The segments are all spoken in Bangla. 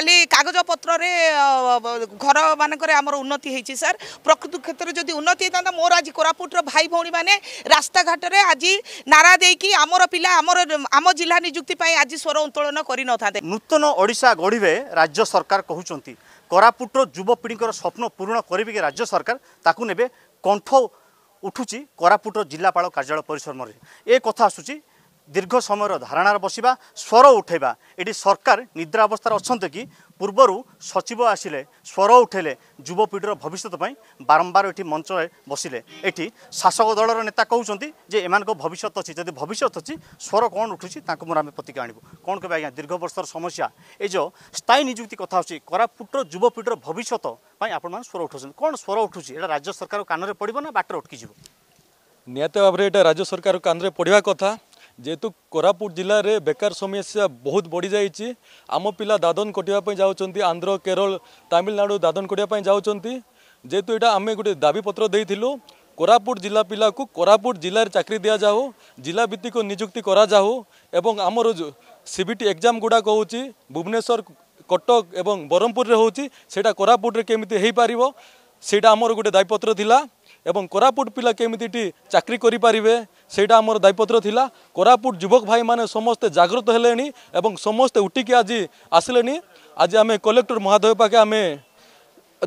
খালি কাগজপত্রে ঘর মানকরে আমার উন্নতি হয়েছে স্যার প্রকৃত ক্ষেত্রে যদি উন্নতি হয়ে মোর আজ কোরাপুটর ভাই ভৌণী মানে রাস্তাঘাটরে আজ নারা দিয়ে আমার পিলা আমার আম জেলা নিযুক্তি আজ স্বর উত্তোলন করে নথাতে নূতন ওড়শা গড়বে রাজ্য সরকার কুমার কোরাপুটর যুবপিঢ়িঙ্কর স্বপ্ন পূরণ করবে কি রাজ্য সরকার তাকে নেবে কণ্ঠ উঠুছি কোরাপুটর জেলাপাল কার্যালয় পরিশ্রমরে এ কথা আসুচি দীর্ঘ সময়ের ধারণার বসবা স্বর উঠাইবা এটি সরকার নিদ্রা অবস্থার অনেক কি পূর্বর সচিব আসলে স্বর উঠাইলে যুবপিঢ়ির ভবিষ্যৎ পাই বারম্বার এটি মঞ্চে বসিলে এটি শাসক দলর নেতা কৌন যে এমান ভবিষ্যৎ অছি যদি ভবিষ্যৎ অছি স্বর কণ উঠুছি তাঁর মূল আমি প্রতীক আনবু কণ কেবে আজ্ঞা দীর্ঘ বর্ষর সমস্যা এই যে স্থায়ী নিযুক্তি কথা হচ্ছে কোরাপুটর যুবপিঢ়ির ভবিষ্যৎ পাই আপনার স্বর উঠাচ্ছেন কোণ স্বর উঠুছি এটা রাজ্য সরকার কানরে পড়ব না বাটরে উঠকি যাব নিহত ভাবে এটা রাজ্য সরকার কানরে পড়া কথা যেহেতু କୋରାପୁଟ ଜିଲ୍ଲାରେ ବେକାର ସମସ୍ୟା ବହୁତ ବଢ଼ିଯାଇଛି ଆମ ପିଲା ଦାଦନ କଟିବା ପାଇଁ ଯାଉଛନ୍ତି ଆନ୍ଧ୍ର କେରଳ ତାମିଲନାଡ଼ୁ ଦାଦନ କଟିବା ପାଇଁ ଯାଉଛନ୍ତି ଯେହେତୁ ଏଇଟା ଆମେ ଗୋଟେ ଦାବିପତ୍ର ଦେଇଥିଲୁ କୋରାପୁଟ ଜିଲ୍ଲା ପିଲାକୁ କୋରାପୁଟ ଜିଲ୍ଲାରେ ଚାକିରି ଦିଆଯାଉ ଜିଲ୍ଲା ଭିତ୍ତିକୁ ନିଯୁକ୍ତି କରାଯାଉ ଏବଂ ଆମର ସିବିଟି ଏକ୍ଜାମ୍ ଗୁଡ଼ାକ ହେଉଛି ଭୁବନେଶ୍ୱର କଟକ ଏବଂ ବ୍ରହ୍ମପୁରରେ ହେଉଛି ସେଇଟା କୋରାପୁଟରେ କେମିତି ହେଇପାରିବ ସେଇଟା ଆମର ଗୋଟେ ଦାବିପତ୍ର ଥିଲା ଏବଂ କୋରାପୁଟ ପିଲା କେମିତି ଏଠି ଚାକିରି କରିପାରିବେ ସେଇଟା ଆମର ଦାୟପତ୍ର ଥିଲା କୋରାପୁଟ ଯୁବକ ଭାଇମାନେ ସମସ୍ତେ ଜାଗ୍ରତ ହେଲେଣି ଏବଂ ସମସ୍ତେ ଉଠିକି ଆଜି ଆସିଲେଣି ଆଜି ଆମେ କଲେକ୍ଟର ମହାଦେବ ପାଖେ ଆମେ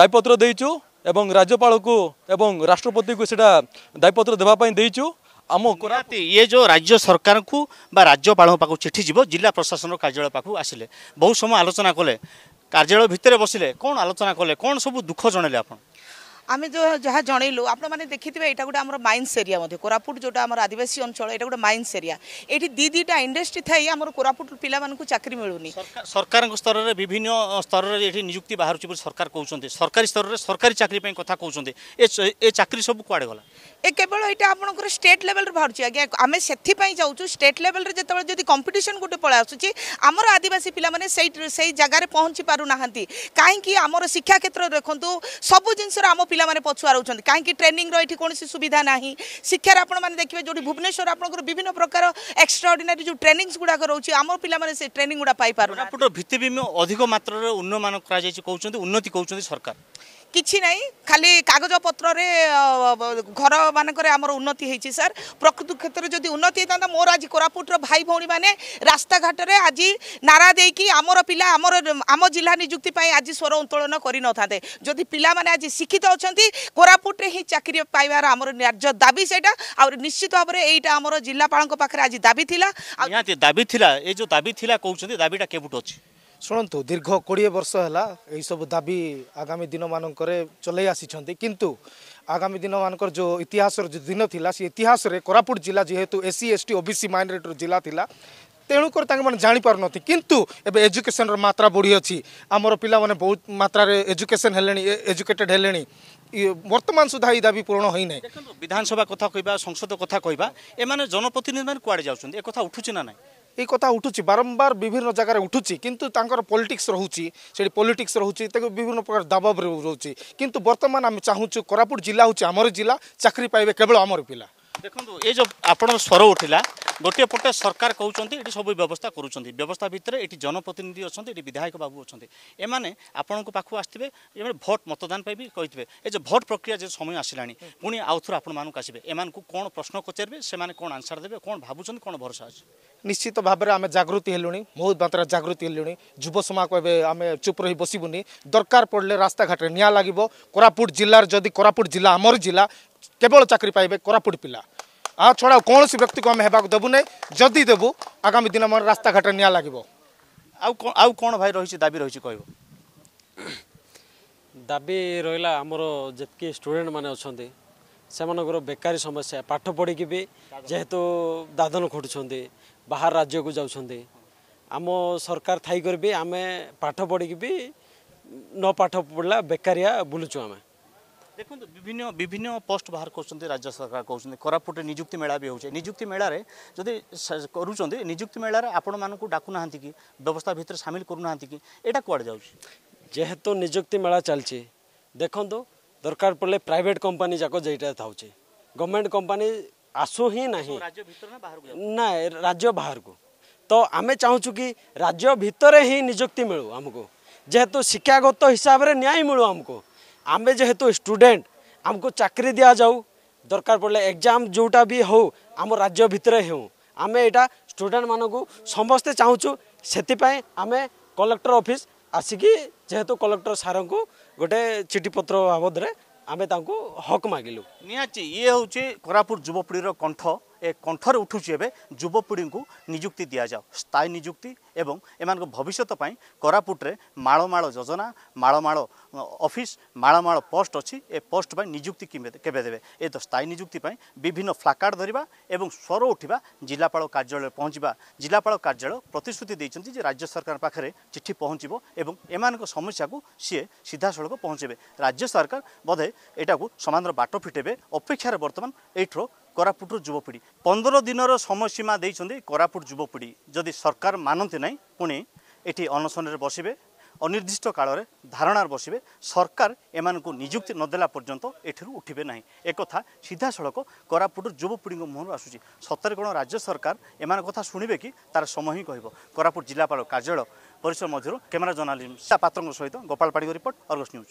ଦାୟପତ୍ର ଦେଇଛୁ ଏବଂ ରାଜ୍ୟପାଳକୁ ଏବଂ ରାଷ୍ଟ୍ରପତିକୁ ସେଇଟା ଦାୟପତ୍ର ଦେବା ପାଇଁ ଦେଇଛୁ ଆମ ନିହାତି ଇଏ ଯେଉଁ ରାଜ୍ୟ ସରକାରଙ୍କୁ ବା ରାଜ୍ୟପାଳଙ୍କ ପାଖକୁ ଚିଠି ଯିବ ଜିଲ୍ଲା ପ୍ରଶାସନ କାର୍ଯ୍ୟାଳୟ ପାଖକୁ ଆସିଲେ ବହୁତ ସମୟ ଆଲୋଚନା କଲେ କାର୍ଯ୍ୟାଳୟ ଭିତରେ ବସିଲେ କ'ଣ ଆଲୋଚନା କଲେ କ'ଣ ସବୁ ଦୁଃଖ ଜଣେଇଲେ ଆପଣ আমি যা জনাইলু আপনার দেখি এটা গোটে আমার মাইন্স এরিয়া মধ্যে কোরাপুট যেটা আমার আদিবাসী অঞ্চল এটা গোটে মাইন্স এরিয়া এটি দি দুইটা ইন্ডস্ট্রি থাই আমার কোরাপুট পিলা চাকরি মিলুনি সরকার স্তরের বিভিন্ন স্তরের এটি নিযুক্তি বাহুছি বলে সরকার কৌন সরকারি স্তরের সরকারি চাকরি কথা কৌন এ চাকরি সব কুয়াড়ে গলা এ কেবল এটা আপনার স্টেট লেভেলরে বাহুছি আজ্ঞা আমি সেপাই যাচ্ছু স্টেট লেভেলরে যেত যদি কম্পিটিশন গোটে পড়ে আসুচি আমার আদিবাসী পিলা সেই সেই জায়গায় পৌঁছি পু না কী আমার শিক্ষা ক্ষেত্রে দেখুন সবু জিনিস আমার ପିଲାମାନେ ପଛୁଆ ରହୁଛନ୍ତି କାହିଁକି ଟ୍ରେନିଂର ଏଠି କୌଣସି ସୁବିଧା ନାହିଁ ଶିକ୍ଷାରେ ଆପଣମାନେ ଦେଖିବେ ଯେଉଁଠି ଭୁବନେଶ୍ୱର ଆପଣଙ୍କର ବିଭିନ୍ନ ପ୍ରକାର ଏକ୍ସଟ୍ରା ଏକ୍ସଟ୍ରାଅର୍ଡିନାରୀ ଯେଉଁ ଟ୍ରେନିଂସ ଗୁଡ଼ାକ ରହୁଛି ଆମ ପିଲାମାନେ ସେ ଟ୍ରେନିଂ ଗୁଡ଼ା ପାଇପାରୁନାହାନ୍ତି ଭିତ୍ତିଭୂମି ଅଧିକ ମାତ୍ରାରେ ଉନ୍ନମାନ କରାଯାଇଛି କହୁଛନ୍ତି ଉନ୍ନତି କହୁଛନ୍ତି ସରକାର କିଛି ନାହିଁ ଖାଲି କାଗଜପତ୍ରରେ ଘରମାନଙ୍କରେ ଆମର ଉନ୍ନତି ହେଇଛି ସାର୍ ପ୍ରକୃତି କ୍ଷେତ୍ରରେ ଯଦି ଉନ୍ନତି ହେଇଥାନ୍ତା ମୋର ଆଜି କୋରାପୁଟର ଭାଇ ଭଉଣୀମାନେ ରାସ୍ତାଘାଟରେ ଆଜି ନାରା ଦେଇକି ଆମର ପିଲା ଆମର ଆମ ଜିଲ୍ଲା ନିଯୁକ୍ତି ପାଇଁ ଆଜି ସ୍ୱର ଉତ୍ତୋଳନ କରିନଥାନ୍ତେ ଯଦି ପିଲାମାନେ ଆଜି ଶିକ୍ଷିତ ଅଛନ୍ତି କୋରାପୁଟରେ ହିଁ ଚାକିରି ପାଇବାର ଆମର ନ୍ୟାର୍ଯ୍ୟ ଦାବି ସେଇଟା ଆଉ ନିଶ୍ଚିତ ଭାବରେ ଏଇଟା ଆମର ଜିଲ୍ଲାପାଳଙ୍କ ପାଖରେ ଆଜି ଦାବି ଥିଲା ଦାବି ଥିଲା ଏ ଯେଉଁ ଦାବି ଥିଲା କହୁଛନ୍ତି ଦାବିଟା କେବେଠୁ ଅଛି ଶୁଣନ୍ତୁ ଦୀର୍ଘ କୋଡ଼ିଏ ବର୍ଷ ହେଲା ଏହିସବୁ ଦାବି ଆଗାମୀ ଦିନମାନଙ୍କରେ ଚଲାଇ ଆସିଛନ୍ତି କିନ୍ତୁ ଆଗାମୀ ଦିନମାନଙ୍କର ଯେଉଁ ଇତିହାସର ଯେଉଁ ଦିନ ଥିଲା ସେ ଇତିହାସରେ କୋରାପୁଟ ଜିଲ୍ଲା ଯେହେତୁ ଏସ୍ସି ଏସ୍ଟି ଓବିସି ମାଇନରିଟିର ଜିଲ୍ଲା ଥିଲା ତେଣୁକରି ତାଙ୍କମାନେ ଜାଣିପାରୁନାହାନ୍ତି କିନ୍ତୁ ଏବେ ଏଜୁକେସନର ମାତ୍ରା ବଢ଼ିଅଛି ଆମର ପିଲାମାନେ ବହୁତ ମାତ୍ରାରେ ଏଜୁକେସନ ହେଲେଣି ଏଜୁକେଟେଡ଼ ହେଲେଣି ବର୍ତ୍ତମାନ ସୁଦ୍ଧା ଏଇ ଦାବି ପୂରଣ ହୋଇନାହିଁ ଦେଖନ୍ତୁ ବିଧାନସଭା କଥା କହିବା ସଂସଦ କଥା କହିବା ଏମାନେ ଜନପ୍ରତିନିଧିମାନେ କୁଆଡ଼େ ଯାଉଛନ୍ତି ଏ କଥା ଉଠୁଛି ନା ନାହିଁ এই কথা উঠুছি বারম্বার বিভিন্ন জায়গায় উঠুছি কিন্তু তাঁর পলিটিক্স রয়েছে সেটি পলিটিক্স রয়েছে তাকে বিভিন্ন প্রকার দাবাব রয়েছে কিন্তু বর্তমান আমি চাহুছু কোরাপুট জেলা হচ্ছে আমার জেলা চাকরি পাইবে কেবল আমার পিলা ଦେଖନ୍ତୁ ଏ ଯେଉଁ ଆପଣଙ୍କ ସ୍ୱର ଉଠିଲା ଗୋଟିଏ ପଟେ ସରକାର କହୁଛନ୍ତି ଏଠି ସବୁ ବ୍ୟବସ୍ଥା କରୁଛନ୍ତି ବ୍ୟବସ୍ଥା ଭିତରେ ଏଠି ଜନପ୍ରତିନିଧି ଅଛନ୍ତି ଏଠି ବିଧାୟକ ବାବୁ ଅଛନ୍ତି ଏମାନେ ଆପଣଙ୍କ ପାଖକୁ ଆସିଥିବେ ଏମାନେ ଭୋଟ୍ ମତଦାନ ପାଇଁ ବି କହିଥିବେ ଏ ଯେଉଁ ଭୋଟ୍ ପ୍ରକ୍ରିୟା ଯେଉଁ ସମୟ ଆସିଲାଣି ପୁଣି ଆଉଥରେ ଆପଣମାନଙ୍କୁ ଆସିବେ ଏମାନଙ୍କୁ କ'ଣ ପ୍ରଶ୍ନ ପଚାରିବେ ସେମାନେ କ'ଣ ଆନ୍ସର ଦେବେ କ'ଣ ଭାବୁଛନ୍ତି କ'ଣ ଭରସା ଅଛି ନିଶ୍ଚିତ ଭାବରେ ଆମେ ଜାଗୃତି ହେଲୁଣି ବହୁତ ମାତ୍ରାରେ ଜାଗୃତି ହେଲୁଣି ଯୁବ ସମାଜକୁ ଏବେ ଆମେ ଚୁପ୍ ରହି ବସିବୁନି ଦରକାର ପଡ଼ିଲେ ରାସ୍ତାଘାଟରେ ନିଆଁ ଲାଗିବ କୋରାପୁଟ ଜିଲ୍ଲାର ଯଦି କୋରାପୁଟ ଜିଲ୍ଲା ଆମର ଜିଲ୍ଲା কেবল চাকরি পাইবে কোরাপুট পিলা ଆଉ ଛଡ଼ା ଆଉ କୌଣସି ବ୍ୟକ୍ତିକୁ ଆମେ ହେବାକୁ ଦେବୁ ନାହିଁ ଯଦି ଦେବୁ ଆଗାମୀ ଦିନ ଆମର ରାସ୍ତାଘାଟରେ ନିଆଁ ଲାଗିବ ଆଉ ଆଉ କ'ଣ ଭାଇ ରହିଛି ଦାବି ରହିଛି କହିବ ଦାବି ରହିଲା ଆମର ଯେତିକି ଷ୍ଟୁଡେଣ୍ଟମାନେ ଅଛନ୍ତି ସେମାନଙ୍କର ବେକାରୀ ସମସ୍ୟା ପାଠ ପଢ଼ିକି ବି ଯେହେତୁ ଦାଦନ ଖଟୁଛନ୍ତି ବାହାର ରାଜ୍ୟକୁ ଯାଉଛନ୍ତି ଆମ ସରକାର ଥାଇକରି ବି ଆମେ ପାଠ ପଢ଼ିକି ବି ନ ପାଠ ପଢ଼ିଲା ବେକାରିଆ ବୁଲୁଛୁ ଆମେ देखो विभिन्न विभिन्न पोस्ट बाहर कर राज्य सरकार कहते कोरापुटे निजुक्ति मेला भी होती मेलार जब करुच्ची मेलार आपण मानक डाकू ना कि व्यवस्था भितर सामिल करूना कि यहाँ कौन जाऊँ जेहेतु निजुक्ति मेला चलती देखो दरकार पड़े प्राइट कंपानी जाक जेटा था गवर्नमेंट कंपानी आसु ही ना ना राज्य बाहर को तो आम चाहू कि राज्य भितर ही निजुक्ति मिलू आमको जेहेतु शिक्षागत हिसाब से न्याय मिलू आमको ଆମେ ଯେହେତୁ ଷ୍ଟୁଡେଣ୍ଟ ଆମକୁ ଚାକିରି ଦିଆଯାଉ ଦରକାର ପଡ଼ିଲେ ଏକ୍ଜାମ୍ ଯେଉଁଟା ବି ହେଉ ଆମ ରାଜ୍ୟ ଭିତରେ ହେଉ ଆମେ ଏଇଟା ଷ୍ଟୁଡେଣ୍ଟମାନଙ୍କୁ ସମସ୍ତେ ଚାହୁଁଛୁ ସେଥିପାଇଁ ଆମେ କଲେକ୍ଟର ଅଫିସ୍ ଆସିକି ଯେହେତୁ କଲେକ୍ଟର ସାରଙ୍କୁ ଗୋଟେ ଚିଠିପତ୍ର ବାବଦରେ ଆମେ ତାଙ୍କୁ ହକ୍ ମାଗିଲୁ ନିହାତି ଇଏ ହେଉଛି କୋରାପୁଟ ଯୁବପିଢ଼ିର କଣ୍ଠ এ কণ্ঠরে উঠুছি এবে যুবপিঢ়ীকে নিযুক্তি দিয়া যাও স্থায়ী নিযুক্তি এবং এমান ভবিষ্যৎ পাই কোরাপুটে মাড়মাড় যোজনা মাড়মাড় অফিস মাড়মাড় পোস্ট অছি এ পোস্ট পাই নিযুক্তি কেবে দেবে এ তো স্থায়ী নিযুক্তি পাই বিভিন্ন ফ্লাকার্ড ধরিবা এবং স্বর উঠিবা জেলাপাল কার্যালয়ে পৌঁছিবা জেলাপাল কার্যালয় প্রতিশ্রুতি দিয়েছেন যে রাজ্য সরকার পাখে চিঠি পৌঁছিব এবং এমানক সমস্যাকে সিয়ে সিধাসলখ পৌঁছবে রাজ্য সরকার বোধে এটা সমান বাট ফিটেবে অপেক্ষার বর্তমান এইঠর କୋରାପୁଟ ଯୁବପିଢ଼ି ପନ୍ଦର ଦିନର ସମୟସୀମା দিয়েছেন কোরাপুট ଯୁବପିଢ଼ି যদি সরকার মানতে না পুঁ এটি অনশনের বসবে অনির্দিষ্ট কালরে ধারণার বসবে সরকার এমানু নিযুক্তি নদেলা পর্যন্ত এঠির উঠবে না একথা সিধাসলখ কোরাপুটর যুবপিঢ়ি মুহর আসুচি সতরে কোণ রাজ্য সরকার এমান কথা শুণবে কি তার সময় হি কহব কোরাপুট জেলাপাল কার্যালয় পরিসর মধ্যে ক্যামেরা জর্নালিস্ট পাত্র সহ গোপাল পাড়ি রিপোর্ট অর্গস নিউজ